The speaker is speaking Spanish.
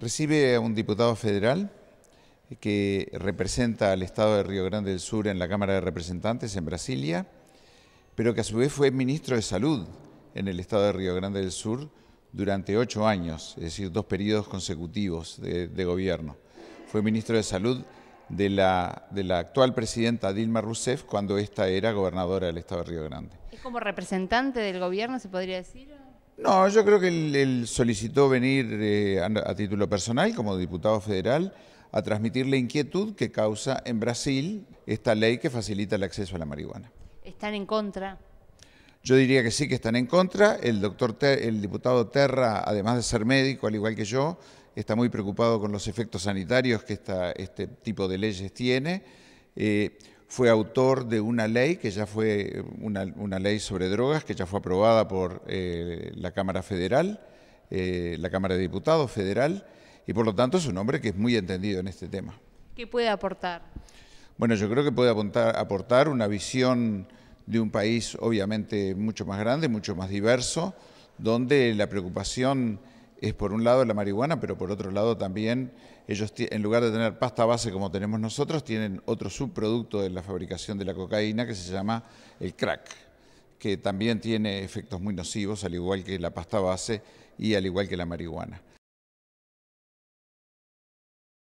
Recibe a un diputado federal que representa al Estado de Río Grande del Sur en la Cámara de Representantes en Brasilia, pero que a su vez fue ministro de Salud en el Estado de Río Grande del Sur durante ocho años, es decir, dos periodos consecutivos de, gobierno. Fue ministro de Salud de la, actual presidenta Dilma Rousseff cuando ésta era gobernadora del Estado de Río Grande. ¿Es como representante del gobierno, se podría decir? No, yo creo que él, solicitó venir eh, a, título personal como diputado federal a transmitir la inquietud que causa en Brasil esta ley que facilita el acceso a la marihuana. ¿Están en contra? Yo diría que sí que están en contra. El, doctor el diputado Terra, además de ser médico, al igual que yo, está muy preocupado con los efectos sanitarios que este tipo de leyes tiene. Eh, fue autor de una ley que ya fue una, ley sobre drogas que ya fue aprobada por eh, la Cámara Federal, eh, la Cámara de Diputados Federal, y por lo tanto es un hombre que es muy entendido en este tema. ¿Qué puede aportar? Bueno, yo creo que puede aportar una visión de un país obviamente mucho más grande, mucho más diverso, donde la preocupación es por un lado la marihuana, pero por otro lado también ellos en lugar de tener pasta base como tenemos nosotros, tienen otro subproducto de la fabricación de la cocaína que se llama el crack, que también tiene efectos muy nocivos, al igual que la pasta base y al igual que la marihuana.